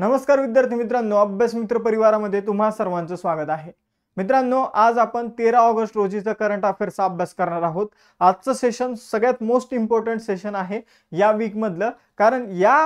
नमस्कार विद्यार्थी मित्रांनो अभ्यास मित्र परिवारामध्ये तुम्हा सर्वांचं स्वागत आहे मित्रांनो आज आपण तेरा ऑगस्ट रोजीचा करंट अफेअर्सचा अभ्यास करणार आहोत आजचं सेशन सगळ्यात मोस्ट इम्पॉर्टंट सेशन आहे या वीकमधलं कारण या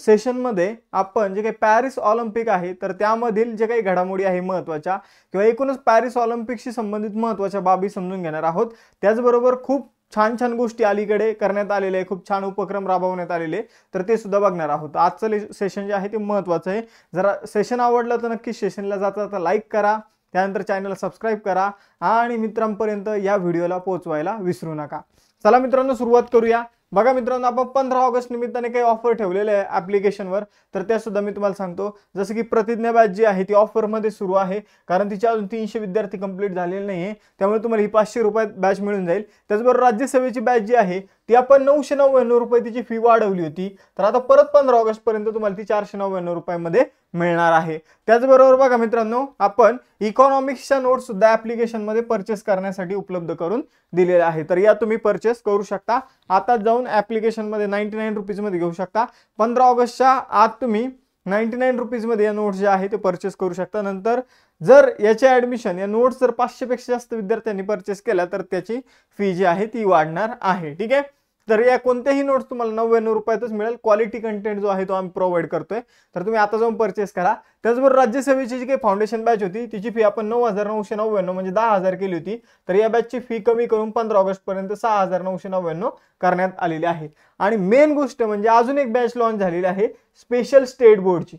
सेशनमध्ये आपण जे काही पॅरिस ऑलिम्पिक आहे तर त्यामधील जे काही घडामोडी आहे महत्त्वाच्या किंवा एकूणच पॅरिस ऑलिम्पिकशी संबंधित महत्त्वाच्या बाबी समजून घेणार आहोत त्याचबरोबर खूप छान छान गोष्टी अलीकडे करण्यात आलेल्या आहे खूप छान उपक्रम राबवण्यात आलेले तर ते सुद्धा बघणार आहोत आजचं सेशन जे आहे ते महत्त्वाचं आहे जरा सेशन आवडलं तर नक्की सेशनला जाता जाता लाईक करा त्यानंतर चॅनलला सबस्क्राईब करा आणि मित्रांपर्यंत या व्हिडिओला पोहोचवायला विसरू नका चला मित्रांनो सुरुवात करूया बघा मित्रांनो आपण पंधरा ऑगस्ट निमित्ताने काही ऑफर ठेवलेले आहे ॲप्लिकेशनवर तर त्या सुद्धा मी तुम्हाला सांगतो जसं की प्रतिज्ञा बॅच जी आहे ती ऑफरमध्ये सुरू आहे कारण तिच्या अजून तीनशे विद्यार्थी कंप्लीट झालेले नाही आहे त्यामुळे तुम्हाला ही पाचशे रुपयात बॅच मिळून जाईल त्याचबरोबर राज्यसभेची बॅच जी आहे ती आपण नऊशे नव्याण्णव रुपये तिची फी वाढवली होती तर आता परत पंधरा ऑगस्टपर्यंत तुम्हाला ती चारशे नव्याण्णव रुपयामध्ये मिळणार आहे त्याचबरोबर बघा मित्रांनो आपण इकॉनॉमिक्सच्या नोट्ससुद्धा ॲप्लिकेशनमध्ये परचेस करण्यासाठी उपलब्ध करून दिलेल्या आहे तर या तुम्ही परचेस करू शकता आता जाऊन ॲप्लिकेशनमध्ये नाईन्टी नाईन रुपीजमध्ये घेऊ शकता पंधरा ऑगस्टच्या आत तुम्ही नाईन्टी नाईन रुपीजमध्ये या नोट्स जे आहे ते परचेस करू शकता नंतर जर याचे ॲडमिशन या नोट्स जर पाचशेपेक्षा जास्त विद्यार्थ्यांनी परचेस केल्या तर त्याची फी जी आहे ती वाढणार आहे ठीक आहे तर या कोणत्याही नोट्स तुम्हाला नव्याण्णव रुपयातच मिळेल क्वालिटी कंटेंट जो आहे तो आम्ही प्रोव्हाइड करतोय तर तुम्ही आता जाऊन परचेस करा त्याचबरोबर राज्यसभेची जी काही फाउंडेशन बॅच होती तिची फी आपण नऊ हजार नऊशे नव्याण्णव म्हणजे दहा हजार केली होती तर या बॅचची फी कमी करून पंधरा ऑगस्ट पर्यंत सहा हजार नऊशे नव्याण्णव करण्यात आलेली आहे आणि मेन गोष्ट म्हणजे अजून एक बॅच लॉन्च झालेली आहे स्पेशल स्टेट बोर्डची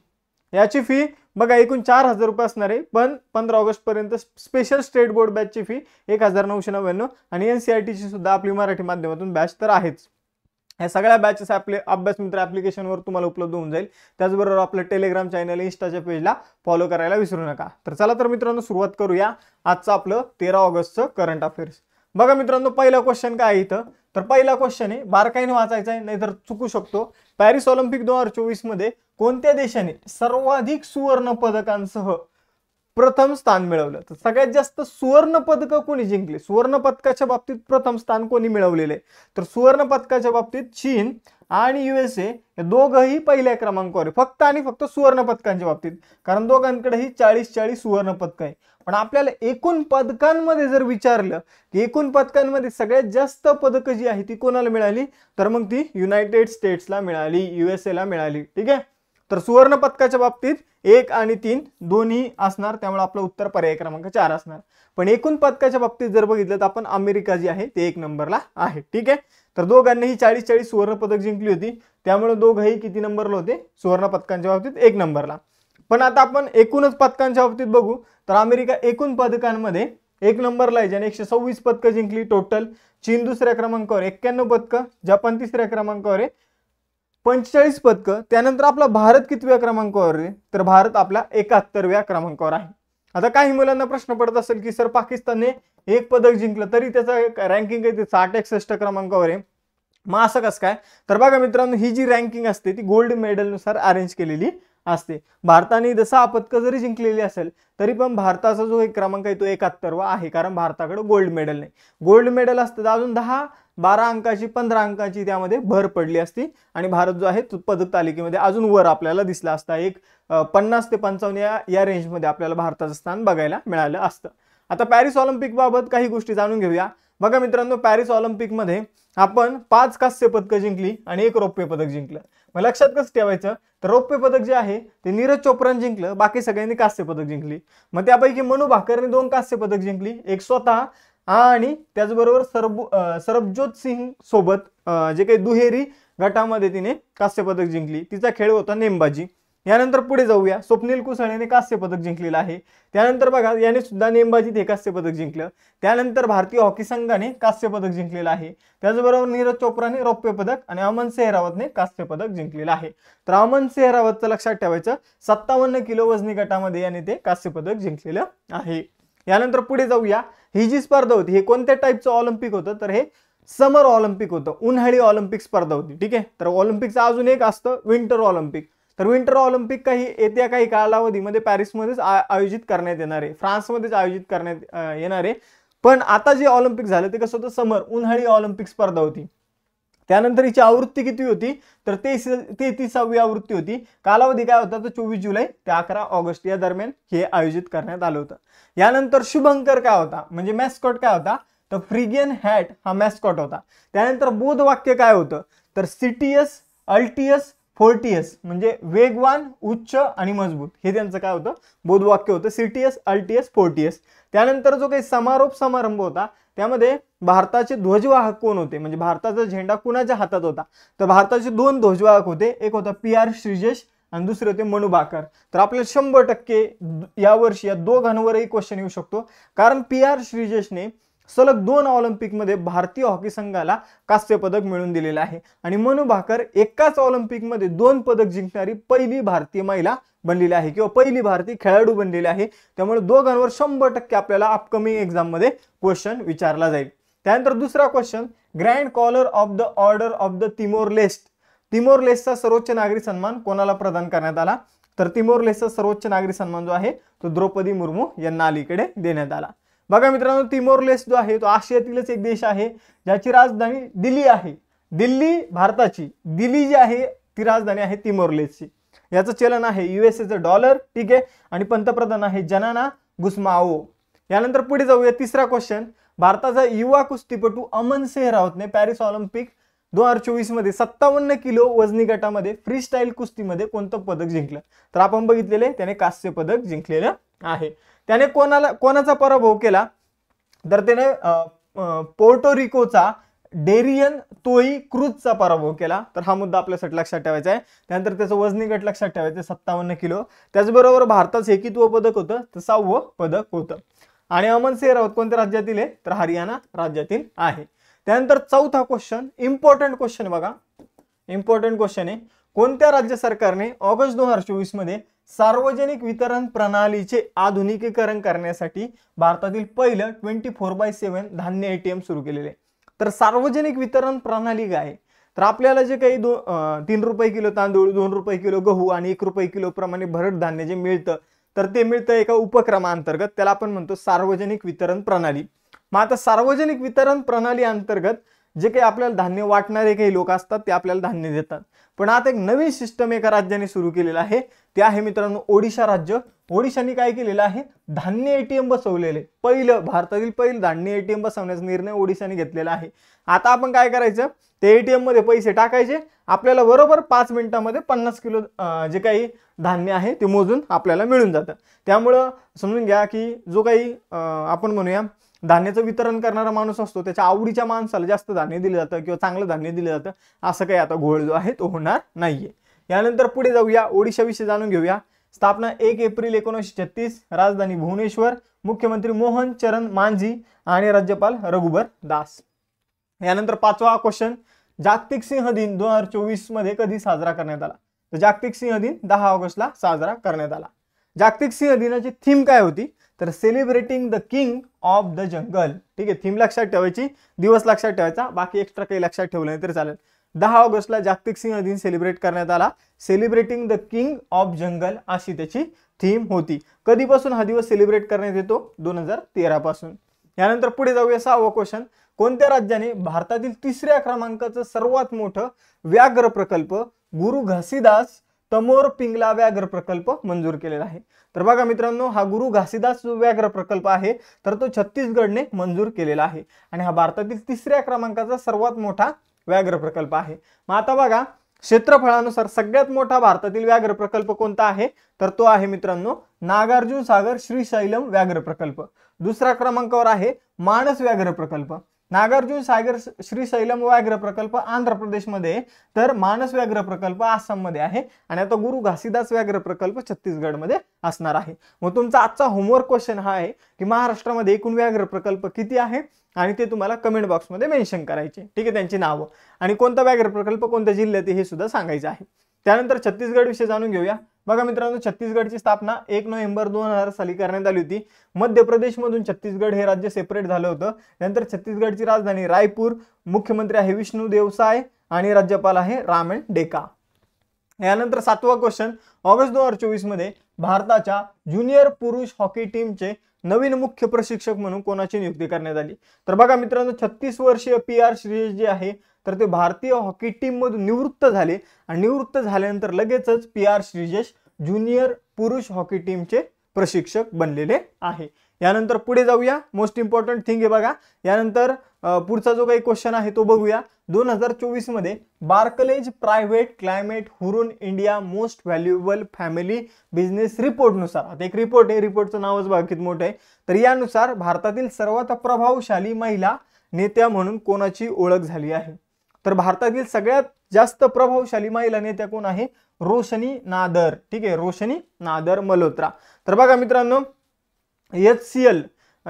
याची फी बघा एकूण चार हजार रुपये असणार आहे पण पंधरा ऑगस्टपर्यंत स्पेशल स्टेट बोर्ड बॅचची फी एक हजार नऊशे नव्याण्णव आणि एन सी आय टीची सुद्धा आपली मराठी माध्यमातून बॅच तर आहेच या सगळ्या बॅचेस आपले अभ्यास मित्र ॲप्लिकेशनवर तुम्हाला उपलब्ध होऊन जाईल त्याचबरोबर आपलं टेलिग्राम चॅनल इन्स्टाच्या पेजला फॉलो करायला विसरू नका तर चला तर मित्रांनो सुरुवात करूया आजचं आपलं तेरा ऑगस्टचं करंट अफेअर्स बघा मित्रांनो पहिला क्वेश्चन काय इथं तर पहिला क्वेश्चन आहे बारकाईने वाचायचा आहे नाहीतर चुकू शकतो पॅरिस ऑलिम्पिक दोन हजार चोवीसमध्ये कोणत्या देशाने सर्वाधिक सुवर्ण पदकांसह प्रथम स्थान मिळवलं तर सगळ्यात जास्त सुवर्ण पदकं कोणी जिंकले सुवर्ण पदकाच्या बाबतीत प्रथम स्थान कोणी मिळवलेले तर सुवर्ण पदकाच्या बाबतीत चीन आणि युएसए हे दोघंही पहिल्या क्रमांकावर फक्त आणि फक्त सुवर्ण पदकांच्या बाबतीत कारण दोघांकडेही चाळीस चाळीस सुवर्ण पदकं आहे पण आपल्याला एकूण पदकांमध्ये जर विचारलं की एकूण पदकांमध्ये सगळ्यात जास्त पदकं जी आहे ती कोणाला मिळाली तर मग ती युनायटेड स्टेट्सला मिळाली युएसएला मिळाली ठीक आहे तर सुवर्ण पदकाच्या बाबतीत एक आणि तीन दोन्ही असणार त्यामुळे आपलं उत्तर पर्याय क्रमांक चार असणार पण एकूण पदकाच्या बाबतीत जर बघितलं तर आपण अमेरिका जी आहे ते एक नंबरला आहे ठीक आहे तर दोघांनीही चाळीस चाळीस सुवर्ण पदक जिंकली होती त्यामुळे दोघंही किती नंबरला होते सुवर्ण पदकांच्या बाबतीत एक नंबरला पण आता आपण एकूणच पदकांच्या बाबतीत बघू तर अमेरिका एकूण पदकांमध्ये एक नंबरला आहे ज्याने एकशे सव्वीस पदकं जिंकली टोटल चीन दुसऱ्या क्रमांकावर एक्क्याण्णव पदकं जपान तिसऱ्या क्रमांकावर आहे पंचेचाळीस पदकं त्यानंतर आपला भारत कितव्या क्रमांकावर आहे तर भारत आपला एकाहत्तरव्या क्रमांकावर आहे आता काही मुलांना प्रश्न पडत असेल की सर पाकिस्तानने एक पदक जिंकलं तरी त्याचा रँकिंग आहे ते साठ एकसष्ट क्रमांकावर आहे मग असं कसं काय तर बघा मित्रांनो ही जी रँकिंग असते ती गोल्ड मेडलनुसार अरेंज केलेली असते भारताने जसं पदकं जरी जिंकलेली असेल तरी पण भारताचा जो एक क्रमांक आहे तो एकाहत्तरवा आहे कारण भारताकडे गोल्ड मेडल नाही गोल्ड मेडल असतं तर अजून दहा बारा अंकाची पंधरा अंकाची त्यामध्ये भर पडली असती आणि भारत जो आहे तो पदक तालिकेमध्ये अजून वर आपल्याला दिसला असता एक पन्नास ते पंचावन्न या या रेंजमध्ये आपल्याला भारताचं स्थान बघायला मिळालं असतं आता पॅरिस ऑलिम्पिकबाबत काही गोष्टी जाणून घेऊया बघा मित्रांनो पॅरिस ऑलिम्पिकमध्ये आपण पाच कांस्य पदकं जिंकली आणि एक रौप्य पदक जिंकलं मग लक्षात कसं ठेवायचं तर रौप्य पदक जे आहे ते नीरज चोप्रानं जिंकलं बाकी सगळ्यांनी कांस्य पदक जिंकली मग त्यापैकी मनु भाकरने दोन कांस्य पदक जिंकली एक स्वतः आणि त्याचबरोबर सरब सरबजोत सिंग सोबत जे काही दुहेरी गटामध्ये तिने कांस्यपदक जिंकली तिचा खेळ होता नेमबाजी यानंतर पुढे जाऊया स्वप्नील कुसळेने कांस्य पदक जिंकलेलं आहे त्यानंतर बघा याने सुद्धा नेमबाजीत हे कांस्य पदक जिंकलं त्यानंतर भारतीय हॉकी संघाने कांस्य पदक जिंकलेलं आहे त्याचबरोबर नीरज चोप्राने रौप्य पदक आणि अमन सेहरावतने कांस्य पदक जिंकलेलं आहे तर अमन सेहरावतचं लक्षात ठेवायचं सत्तावन्न किलो वजनी गटामध्ये याने ते कांस्य पदक जिंकलेलं आहे यानंतर पुढे जाऊया ही जी स्पर्धा होती हे कोणत्या टाईपचं ऑलिम्पिक होतं तर हे समर ऑलिम्पिक होतं उन्हाळी ऑलिम्पिक स्पर्धा होती ठीक आहे तर ऑलिम्पिकचं अजून एक असतं विंटर ऑलिम्पिक तर विंटर ऑलिम्पिक काही येत्या काही कालावधीमध्ये पॅरिसमध्येच आयोजित करण्यात येणार आहे फ्रान्समध्येच आयोजित करण्यात येणार आहे पण आता जे ऑलिम्पिक झालं ते कसं होतं समर उन्हाळी ऑलिम्पिक स्पर्धा होती त्यानंतर हिची आवृत्ती किती होती तर तेहतीसावी आवृत्ती होती कालावधी काय होता तर चोवीस जुलै ते अकरा ऑगस्ट या दरम्यान हे आयोजित करण्यात आलं होतं यानंतर शुभंकर काय होता म्हणजे मॅस्कॉट काय होता तर फ्रिगियन हॅट हा मॅस्कॉट होता त्यानंतर बोधवाक्य काय होतं तर सिटीएस अल्टीएस फोर्टीएस म्हणजे वेगवान उच्च आणि मजबूत हे त्यांचं काय होतं बोधवाक्य होतं सिटीएस अल्टीएस फोर्टीएस त्यानंतर जो काही समारोप समारंभ होता त्यामध्ये भारताचे ध्वजवाहक कोण होते म्हणजे भारताचा झेंडा कुणाच्या हातात होता तर भारताचे दोन ध्वजवाहक होते एक होता पी आर श्रीजेश आणि दुसरे होते मनु बाकर तर आपल्याला शंभर टक्के यावर्षी या दोघांवरही क्वेश्चन येऊ शकतो कारण पी आर श्रीजेशने सलग दोन ऑलिम्पिकमध्ये भारतीय हॉकी संघाला कांस्य पदक मिळवून दिलेलं आहे आणि मनु भाकर एकाच ऑलिम्पिकमध्ये दोन पदक जिंकणारी पहिली भारतीय महिला बनलेली आहे किंवा पहिली भारतीय खेळाडू बनलेली आहे त्यामुळे दोघांवर शंभर टक्के आपल्याला अपकमिंग एक्झाममध्ये क्वेश्चन विचारला जाईल त्यानंतर दुसरा question grand collar of the order of the Timor Leste Timor सर्वोच्च नागरी सन्मान कोणाला प्रदान करण्यात आला तर तिमोर सर्वोच्च नागरी सन्मान जो आहे तो द्रौपदी मुर्मू यांना अलीकडे देण्यात आला बघा मित्रांनो तिमोरलेस जो आहे तो आशियातीलच एक देश आहे ज्याची राजधानी दिल्ली आहे दिल्ली भारताची दिल्ली जी आहे ती राजधानी आहे तिमोरलेसची लेसची याचं चलन आहे युएसएचं डॉलर ठीक आहे आणि पंतप्रधान आहे जनाना गुस्माओ यानंतर पुढे जाऊया तिसरा क्वेश्चन भारताचा युवा कुस्तीपटू अमन सेहरावतने पॅरिस ऑलिम्पिक दोन हजार चोवीस मध्ये सत्तावन्न किलो वजनी गटामध्ये स्टाईल कुस्तीमध्ये कोणतं पदक जिंकलं तर आपण बघितलेले त्याने कांस्य पदक जिंकलेलं आहे त्याने कोणाला कोणाचा पराभव केला तर त्याने पोर्टोरिकोचा डेरियन तोई क्रूजचा पराभव केला तर हा मुद्दा आपल्यासाठी लक्षात ठेवायचा आहे त्यानंतर त्याचं वजनी गट लक्षात ठेवायचं सत्तावन्न किलो त्याचबरोबर भारताचं एकित्व पदक होतं तर सहावं पदक होतं आणि अमन सिंह राऊत कोणत्या राज्यातील आहे तर हरियाणा राज्यातील आहे त्यानंतर चौथा क्वेश्चन इम्पॉर्टंट क्वेश्चन बघा इम्पॉर्टंट क्वेश्चन आहे कोणत्या राज्य सरकारने ऑगस्ट दोन हजार चोवीसमध्ये सार्वजनिक वितरण प्रणालीचे आधुनिकीकरण करण्यासाठी भारतातील पहिलं ट्वेंटी फोर बाय सेवन धान्य एटीएम सुरू केलेले तर सार्वजनिक वितरण प्रणाली काय तर आपल्याला जे काही दो तीन रुपये किलो तांदूळ दोन रुपये किलो गहू आणि एक रुपये किलो प्रमाणे भरड धान्य जे मिळतं तर ते मिळतं एका उपक्रमाअंतर्गत त्याला आपण म्हणतो सार्वजनिक वितरण प्रणाली मग आता सार्वजनिक वितरण प्रणाली अंतर्गत जे काही आपल्याला धान्य वाटणारे काही लोक असतात ते आपल्याला धान्य देतात पण आता एक नवीन सिस्टम एका राज्याने सुरू केलेलं आहे ते आहे मित्रांनो ओडिशा राज्य ओडिशाने काय केलेलं आहे धान्य एटीएम बसवलेले पहिलं भारतातील पहिलं धान्य एटीएम बसवण्याचा निर्णय ओडिशाने घेतलेला आहे आता आपण काय करायचं ते एटीएम मध्ये पैसे टाकायचे आपल्याला बरोबर पाच मिनिटामध्ये पन्नास किलो जे काही धान्य आहे ते मोजून आपल्याला मिळून जातं त्यामुळं समजून घ्या की जो काही आपण म्हणूया धान्याचं वितरण करणारा माणूस असतो त्याच्या आवडीच्या माणसाला जास्त धान्य दिलं जातं किंवा चांगलं धान्य दिलं जातं असं काही आता घोळ जो आहे तो होणार नाहीये यानंतर पुढे जाऊया ओडिशाविषयी जाणून घेऊया स्थापना एक एप्रिल एकोणीसशे छत्तीस राजधानी भुवनेश्वर मुख्यमंत्री मोहन चरण मांझी आणि राज्यपाल रघुबर दास यानंतर पाचवा क्वेश्चन जागतिक सिंह दिन दोन हजार चोवीस मध्ये कधी साजरा करण्यात आला तर जागतिक सिंह दिन दहा ऑगस्टला साजरा करण्यात आला जागतिक सिंह दिनाची थीम काय होती तर celebrating the king of the jungle ठीक आहे थीम लक्षात ठेवायची दिवस लक्षात ठेवायचा बाकी एक्स्ट्रा काही लक्षात ठेवलं नाही तरी चालेल दहा ऑगस्टला जागतिक सिंह दिन सेलिब्रेट करण्यात आला celebrating the king of jungle अशी त्याची थीम होती कधीपासून हा दिवस सेलिब्रेट करण्यात येतो दोन हजार तेरापासून यानंतर पुढे जाऊया सहावं क्वेश्चन कोणत्या राज्याने भारतातील तिसऱ्या क्रमांकाचं सर्वात मोठं व्याघ्र प्रकल्प गुरु घासीदास तमोर पिंगला व्याघ्र प्रकल्प मंजूर केलेला आहे तर बघा मित्रांनो हा गुरु घासीदास व्याघ्र प्रकल्प आहे तर तो छत्तीसगडने मंजूर केलेला आहे आणि हा भारतातील तिसऱ्या क्रमांकाचा सर्वात मोठा व्याघ्र प्रकल्प आहे मग आता बघा क्षेत्रफळानुसार सगळ्यात मोठा भारतातील व्याघ्र प्रकल्प कोणता आहे तर तो आहे मित्रांनो नागार्जुन सागर श्रीशैलम व्याघ्र प्रकल्प दुसरा क्रमांकावर आहे मानस व्याघ्र प्रकल्प नागार्जुन सागर सैलम व्याघ्र प्रकल्प आंध्र प्रदेशमध्ये तर मानस व्याघ्र प्रकल्प आसाममध्ये आहे आणि आता गुरु घासीदास व्याघ्र प्रकल्प छत्तीसगडमध्ये असणार आहे मग तुमचा आजचा होमवर्क क्वेश्चन हा आहे की महाराष्ट्रामध्ये एकूण व्याघ्र प्रकल्प किती आहे आणि ते तुम्हाला कमेंट बॉक्समध्ये मेन्शन करायचे ठीक आहे त्यांची नावं आणि कोणता व्याघ्र प्रकल्प कोणत्या जिल्ह्यात हे सुद्धा सांगायचं आहे त्यानंतर छत्तीसगड विषय जाणून घेऊया बघा मित्रांनो छत्तीसगडची स्थापना एक नोव्हेंबर दोन हजार साली करण्यात आली होती मध्य प्रदेशमधून छत्तीसगड हे राज्य सेपरेट झालं होतं नंतर छत्तीसगडची राजधानी रायपूर मुख्यमंत्री आहे विष्णू देवसाय आणि राज्यपाल आहे रामेण डेका यानंतर सातवा क्वेश्चन ऑगस्ट दोन हजार चोवीस मध्ये भारताच्या ज्युनियर पुरुष हॉकी टीमचे नवीन मुख्य प्रशिक्षक म्हणून कोणाची नियुक्ती करण्यात आली तर बघा मित्रांनो छत्तीस वर्षीय पी आर श्री जे आहे तर ते भारतीय हॉकी टीममधून निवृत्त झाले आणि निवृत्त झाल्यानंतर लगेचच पी आर श्रीजेश ज्युनियर पुरुष हॉकी टीमचे प्रशिक्षक बनलेले आहे यानंतर पुढे जाऊया मोस्ट इम्पॉर्टंट थिंग आहे बघा यानंतर पुढचा जो काही क्वेश्चन आहे तो बघूया दोन हजार चोवीसमध्ये Barclays private clients Hurun India most valuable family business रिपोर्टनुसार आता एक रिपोर्ट आहे रिपोर्टचं नावच बघा मोठं आहे तर यानुसार भारतातील सर्वात प्रभावशाली महिला नेत्या म्हणून कोणाची ओळख झाली आहे तर भारतातील सगळ्यात जास्त प्रभावशाली महिला नेत्या कोण आहे रोशनी नादर ठीक आहे रोशनी नादर मल्होत्रा तर बघा मित्रांनो H C L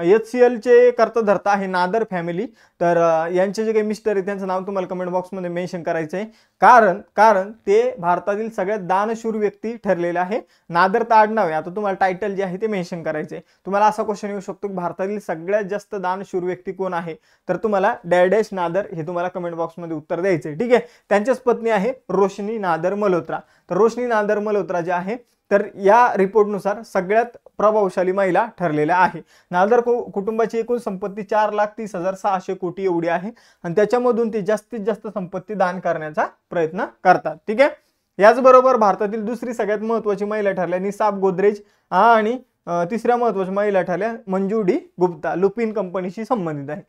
H C एलचे करता धरता हे नादर फॅमिली तर यांचे जे काही मिस्टर आहे त्यांचं नाव तुम्हाला कमेंट बॉक्समध्ये मेन्शन करायचं आहे कारण कारण ते भारतातील सगळ्यात दानशूर व्यक्ती ठरलेले आहे नादर तर आडनाव आहे आता तुम्हाला टायटल जे आहे ते मेन्शन आहे तुम्हाला असा क्वेश्चन येऊ शकतो की भारतातील सगळ्यात जास्त दानशूर व्यक्ती कोण आहे तर तुम्हाला डॅडॅश नादर हे तुम्हाला कमेंट बॉक्समध्ये उत्तर द्यायचं आहे ठीक आहे त्यांच्याच पत्नी आहे रोशनी नादर मल्होत्रा तर रोशनी नादर मल्होत्रा जे आहे तर या रिपोर्टनुसार सगळ्यात प्रभावशाली महिला ठरलेल्या आहे नालदार कु कुटुंबाची एकूण संपत्ती चार लाख तीस हजार सहाशे कोटी एवढी आहे आणि त्याच्यामधून ती जास्तीत जास्त संपत्ती दान करण्याचा प्रयत्न करतात ठीक आहे याचबरोबर भारतातील दुसरी सगळ्यात महत्वाची महिला ठरल्या निसाब गोदरेज आणि तिसऱ्या महत्वाची महिला ठरल्या मंजू डी गुप्ता लुपिन कंपनीशी संबंधित आहे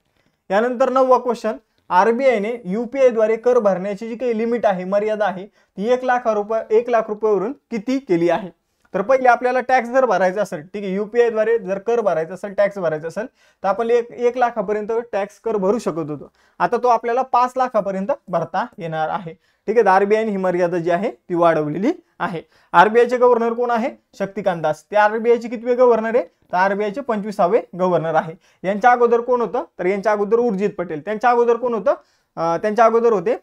यानंतर नववा क्वेश्चन आरबीआयने युपीआयद्वारे कर भरण्याची जी काही लिमिट आहे मर्यादा आहे ती एक लाख रुपये एक लाख रुपयावरून किती केली आहे तर पहिले आपल्याला टॅक्स जर भरायचा असेल ठीक आहे द्वारे जर कर भरायचा असेल टॅक्स भरायचा असेल तर आपण एक एक लाखापर्यंत टॅक्स कर भरू शकत होतो आता तो आपल्याला पाच लाखापर्यंत भरता येणार आहे ठीक आहे आरबीआय ही मर्यादा जी आहे ती वाढवलेली आहे आरबीआयचे गव्हर्नर कोण आहे शक्तिकांत दास ते आरबीआयचे कितवे गव्हर्नर आहे तर आरबीआयचे पंचवीसावे गव्हर्नर आहे यांच्या अगोदर कोण होतं तर यांच्या अगोदर उर्जित पटेल त्यांच्या अगोदर कोण होतं त्यांच्या अगोदर होते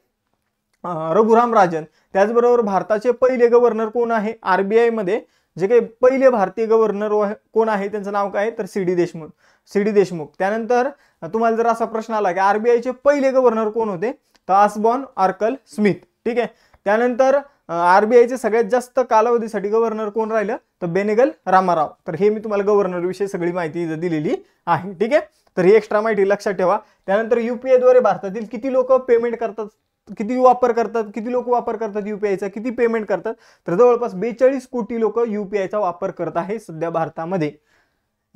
रघुराम राजन त्याचबरोबर भारताचे पहिले गव्हर्नर कोण आहे मध्ये जे काही पहिले भारतीय गव्हर्नर कोण आहे त्यांचं नाव काय तर C D Deshmukh C D Deshmukh त्यानंतर तुम्हाला जर असा प्रश्न आला की आरबीआयचे पहिले गव्हर्नर कोण होते तर आसबॉन आर्कल स्मिथ ठीक आहे त्यानंतर आरबीआयचे सगळ्यात जास्त कालावधीसाठी गव्हर्नर कोण राहिलं तर बेनेगल रामाराव तर हे मी तुम्हाला गव्हर्नर विषयी सगळी माहिती दिलेली आहे ठीक आहे तर ही एक्स्ट्रा माहिती लक्षात ठेवा त्यानंतर युपीआयद्वारे भारतातील किती लोक पेमेंट करतात किती वापर करतात किती लोक वापर करतात युपीआयचा किती पेमेंट करतात तर जवळपास बेचाळीस कोटी लोक युपीआयचा वापर करत आहे सध्या भारतामध्ये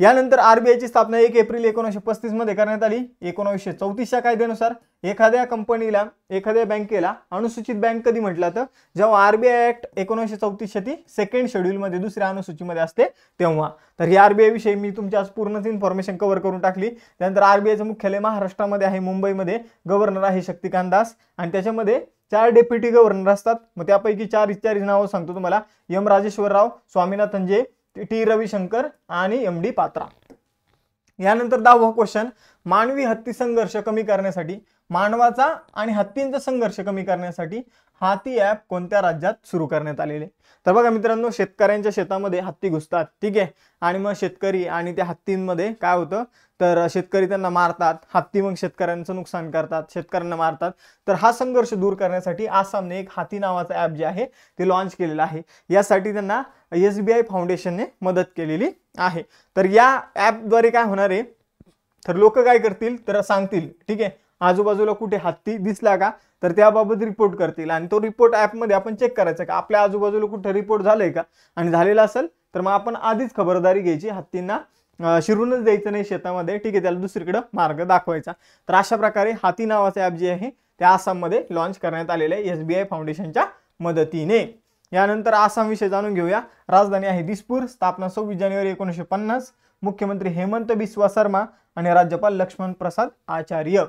यानंतर आरबीआयची स्थापना एक एप्रिल एकोणीसशे मध्ये करण्यात आली एकोणीसशे चौतीसच्या कायद्यानुसार एखाद्या कंपनीला एखाद्या बँकेला अनुसूचित बँक कधी म्हटलं तर जेव्हा आरबीआय ऍक्ट एकोणीसशे चौतीसच्या ती सेकंड शेड्यूलमध्ये दुसऱ्या अनुसूचीमध्ये असते तेव्हा तर ही आरबीआय विषयी मी तुमच्या आज पूर्णच इन्फॉर्मेशन कव्हर करून टाकली त्यानंतर आरबीआयचं मुख्यालय महाराष्ट्रामध्ये आहे मुंबईमध्ये गव्हर्नर आहे शक्तिकांत दास आणि त्याच्यामध्ये चार डेप्युटी गव्हर्नर असतात मग त्यापैकी चार इत्यादी नावं सांगतो तुम्हाला यम राजेश्वरराव स्वामीनाथन जे टी रविशंकर आणि एम डी पात्रा यानंतर दहावा क्वेश्चन मानवी हत्ती संघर्ष कमी करण्यासाठी मानवाचा आणि हत्तींचा संघर्ष कमी करण्यासाठी हाती ॲप कोणत्या राज्यात सुरू करण्यात आलेले तर बघा मित्रांनो शेतकऱ्यांच्या शेतामध्ये हत्ती घुसतात ठीक आहे आणि मग शेतकरी आणि त्या हत्तींमध्ये काय होतं तर शेतकरी त्यांना मारतात हत्ती मग शेतकऱ्यांचं नुकसान करतात शेतकऱ्यांना मारतात तर हा संघर्ष दूर करण्यासाठी आसामने एक हाती नावाचा ॲप जे आहे ते लॉन्च केलेलं आहे यासाठी त्यांना एस बी आय फाउंडेशनने मदत केलेली आहे तर या ॲपद्वारे काय होणार आहे तर लोक काय करतील तर सांगतील ठीक आहे आजूबाजूला कुठे हत्ती दिसला का तर त्याबाबत रिपोर्ट करतील आणि तो रिपोर्ट ॲपमध्ये आपण चेक करायचा का आपल्या आजूबाजूला कुठे रिपोर्ट झालंय का आणि झालेला असेल तर मग आपण आधीच खबरदारी घ्यायची हत्तींना शिरूनच द्यायचं नाही शेतामध्ये ठीक आहे त्याला दुसरीकडे मार्ग दाखवायचा तर अशा प्रकारे हाती नावाचं ॲप जे आहे ते आसाममध्ये लॉन्च करण्यात आलेलं आहे एस बी आय फाउंडेशनच्या मदतीने यानंतर आसाम विषय जाणून घेऊया राजधानी आहे दिसपूर स्थापना सव्वीस जानेवारी एकोणीसशे पन्नास मुख्यमंत्री हेमंत बिस्वा शर्मा आणि राज्यपाल लक्ष्मण प्रसाद आचार्य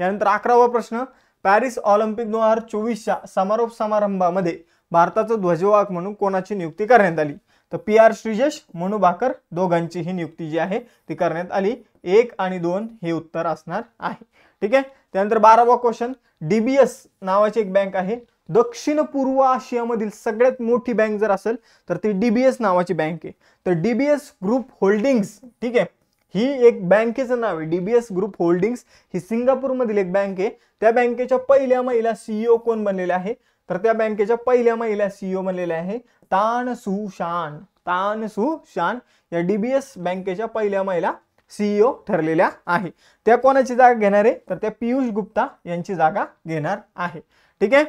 यानंतर अकरावा प्रश्न पॅरिस ऑलिम्पिक दोन हजार चोवीसच्या समारोप समारंभामध्ये भारताचं ध्वजवाहक म्हणून कोणाची नियुक्ती करण्यात आली तर पी आर श्रीजेश मनू भाकर दोघांची ही नियुक्ती जी आहे ती करण्यात आली एक आणि दोन हे उत्तर असणार आहे ठीक आहे त्यानंतर बारावा क्वेश्चन डीबीएस नावाची एक बँक आहे दक्षिण पूर्व आशियामधील सगळ्यात मोठी बँक जर असेल तर ती डीबीएस नावाची बँक आहे तर डीबीएस ग्रुप होल्डिंग्स ठीक आहे ही एक बँकेचं नाव आहे डीबीएस ग्रुप होल्डिंग्स ही सिंगापूर मधील एक बँक आहे त्या बँकेच्या पहिल्या महिला सीईओ e कोण बनलेल्या आहे तर त्या बँकेच्या पहिल्या महिला सीईओ e बनलेल्या आहे तान सुशान तान सुशान या डीबीएस बँकेच्या पहिल्या महिला सीईओ e ठरलेल्या आहे त्या कोणाची जागा घेणार आहे तर त्या पियुष गुप्ता यांची जागा घेणार आहे ठीक आहे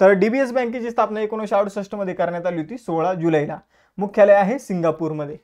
तर डीबीएस बँकेची स्थापना एकोणीसशे मध्ये करण्यात आली होती सोळा जुलैला मुख्यालय आहे सिंगापूरमध्ये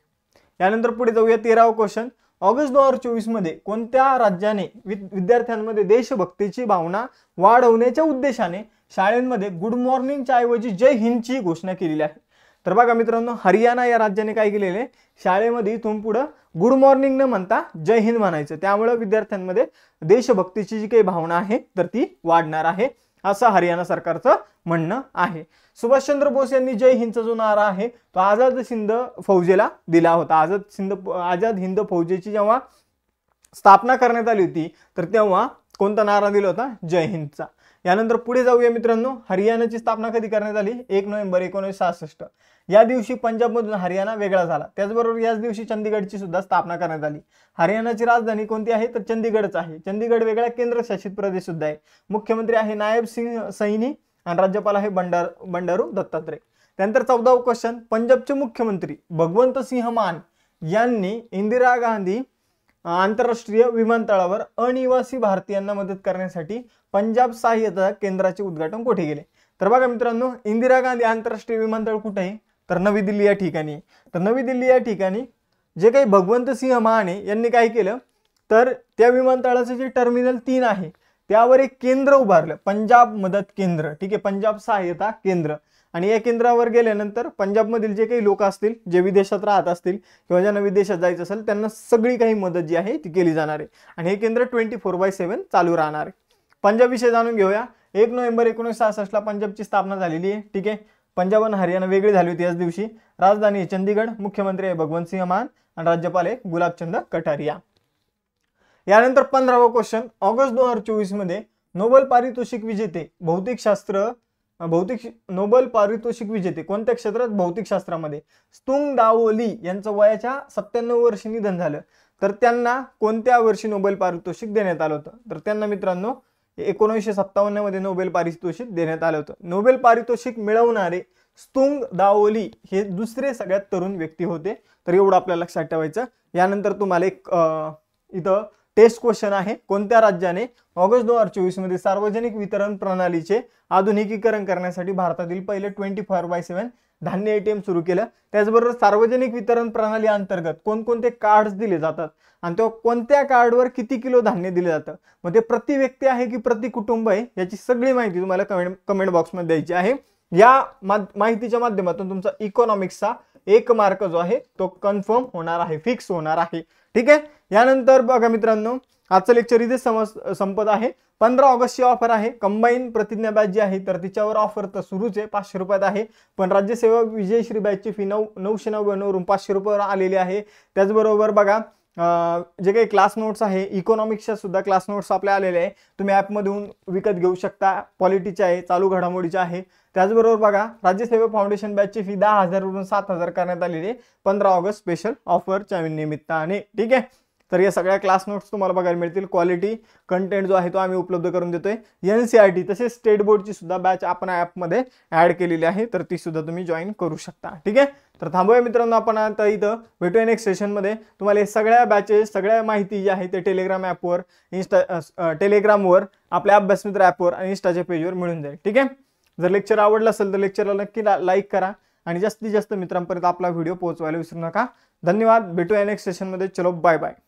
यानंतर पुढे जाऊया तेरावा क्वेश्चन ऑगस्ट दोन हजार चोवीसमध्ये कोणत्या राज्याने विद्यार्थ्यांमध्ये देशभक्तीची भावना वाढवण्याच्या उद्देशाने शाळेमध्ये गुड मॉर्निंगच्या ऐवजी जय हिंदची घोषणा केलेली आहे तर बघा मित्रांनो हरियाणा या राज्याने काय आहे शाळेमध्ये इथून पुढं गुड मॉर्निंग न म्हणता जय हिंद म्हणायचं त्यामुळं विद्यार्थ्यांमध्ये देशभक्तीची जी काही भावना आहे तर ती वाढणार आहे असं हरियाणा सरकारचं म्हणणं आहे सुभाषचंद्र बोस यांनी जय हिंदचा जो नारा आहे तो आझाद सिंध फौजेला दिला होता आझाद सिंध आझाद हिंद फौजेची जेव्हा स्थापना करण्यात आली होती तर तेव्हा कोणता नारा दिला होता जय हिंदचा यानंतर पुढे जाऊया मित्रांनो हरियाणाची स्थापना कधी करण्यात आली एक नोव्हेंबर एकोणीसशे सहासष्ट या दिवशी पंजाबमधून हरियाणा वेगळा झाला त्याचबरोबर याच दिवशी चंदीगडची सुद्धा स्थापना करण्यात आली हरियाणाची राजधानी कोणती आहे तर चंदीगडच आहे चंदीगड वेगळा केंद्रशासित प्रदेश सुद्धा आहे मुख्यमंत्री आहे नायब सिंग सैनी आणि राज्यपाल आहे बंडार बंडारू दत्तात्रय त्यानंतर चौदावं क्वेश्चन पंजाबचे मुख्यमंत्री भगवंत सिंह मान यांनी इंदिरा गांधी आंतरराष्ट्रीय विमानतळावर अनिवासी भारतीयांना मदत करण्यासाठी पंजाब सहाय्यता केंद्राचे उद्घाटन कुठे गेले तर बघा मित्रांनो इंदिरा गांधी आंतरराष्ट्रीय विमानतळ कुठे आहे तर नवी दिल्ली या ठिकाणी तर नवी दिल्ली या ठिकाणी जे काही भगवंत सिंह महाने यांनी काय केलं तर त्या विमानतळाचं जे टर्मिनल तीन आहे त्यावर एक केंद्र उभारलं पंजाब मदत केंद्र ठीक आहे पंजाब सहाय्यता केंद्र आणि या केंद्रावर गेल्यानंतर पंजाबमधील जे काही लोक असतील जे विदेशात राहत असतील किंवा ज्यांना विदेशात जायचं असेल त्यांना सगळी काही मदत जी आहे ती केली जाणार आहे आणि हे केंद्र ट्वेंटी फोर बाय सेव्हन चालू राहणार आहे पंजाबविषयी जाणून घेऊया एक नोव्हेंबर एकोणीसशे सहासष्टला पंजाबची स्थापना झालेली आहे ठीक आहे पंजाब आणि हरियाणा वेगळी झाली होती याच दिवशी राजधानी चंदीगड मुख्यमंत्री आहे भगवंतसिंह मान आणि राज्यपाल आहे गुलाबचंद कटारिया यानंतर पंधरावा क्वेश्चन ऑगस्ट दोन हजार चोवीस मध्ये नोबेल पारितोषिक विजेते भौतिकशास्त्र भौतिक नोबल पारितोषिक विजेते कोणत्या क्षेत्रात भौतिकशास्त्रामध्ये स्तुंग दाओली यांचं वयाच्या सत्त्याण्णव वर्षी निधन झालं तर त्यांना कोणत्या वर्षी नोबेल पारितोषिक देण्यात आलं होतं तर त्यांना मित्रांनो एकोणीसशे मध्ये नोबेल पारितोषिक देण्यात आलं होतं नोबेल पारितोषिक मिळवणारे स्तुंग दाओली हे दुसरे सगळ्यात तरुण व्यक्ती होते तर एवढं आपल्याला लक्षात ठेवायचं यानंतर तुम्हाला एक इथं टेस्ट क्वेश्चन आहे कोणत्या राज्याने ऑगस्ट दोन हजार चोवीस मध्ये सार्वजनिक वितरण प्रणालीचे आधुनिकीकरण करण्यासाठी भारतातील पहिले ट्वेंटी फोर बाय सेव्हन धान्य एटीएम सुरू केलं त्याचबरोबर सार्वजनिक वितरण प्रणाली अंतर्गत कोणकोणते कार्ड्स दिले जातात आणि तेव्हा कोणत्या कार्डवर किती किलो धान्य दिले जातं मग ते प्रति व्यक्ती आहे की प्रति कुटुंब आहे याची सगळी माहिती तुम्हाला कमेंट कमेंट बॉक्समध्ये द्यायची आहे या माहितीच्या माध्यमातून तुमचा इकॉनॉमिक्सचा एक मार्क जो आहे तो कन्फर्म होणार आहे फिक्स होणार आहे ठीक आहे यानंतर बघा मित्रांनो आजचं लेक्चर इथे समज संपत आहे पंधरा ऑगस्टची ऑफर आहे कंबाईन प्रतिज्ञा बॅच जी आहे तर तिच्यावर ऑफर तर सुरूच आहे पाचशे रुपयात आहे पण राज्यसेवा विजयश्री बॅचची फी नऊ नऊशे नव्याण्णववरून पाचशे रुपयावर आलेली आहे त्याचबरोबर बघा जे काही क्लास नोट्स आहे इकॉनॉमिक्सच्या सुद्धा क्लास नोट्स आपल्या आलेले आहे तुम्ही ॲपमधून विकत घेऊ शकता पॉलिटीच्या आहे चालू घडामोडीच्या आहे त्याचबरोबर बघा राज्यसेवा फाउंडेशन बॅचची फी दहा हजारवरून सात हजार करण्यात आलेली आहे पंधरा ऑगस्ट स्पेशल ऑफरच्या निमित्ताने ठीक आहे तर या सगळ्या क्लास नोट्स तुम्हाला बघायला मिळतील क्वालिटी कंटेंट जो आहे तो आम्ही उपलब्ध करून देतोय एन सी आर टी तसेच स्टेट बोर्डची सुद्धा बॅच आपण ॲपमध्ये ॲड केलेली आहे तर ती सुद्धा तुम्ही जॉईन करू शकता ठीक आहे तर थांबूया मित्रांनो आपण आता इथं भेटूया नेक्स्ट सेशनमध्ये तुम्हाला सगळ्या बॅचेस सगळ्या माहिती जी आहे ते टेलिग्राम ॲपवर इंस्टा टेलिग्रामवर आपल्या अभ्यासमित्र ॲपवर आणि इंस्टाच्या पेजवर मिळून जाईल ठीक आहे जर लेक्चर आवडलं असेल तर लेक्चरला नक्की लाईक करा आणि जास्तीत जास्त मित्रांपर्यंत आपला व्हिडिओ पोहोचवायला विसरू नका धन्यवाद भेटूया नेक्स्ट सेशनमध्ये चलो बाय बाय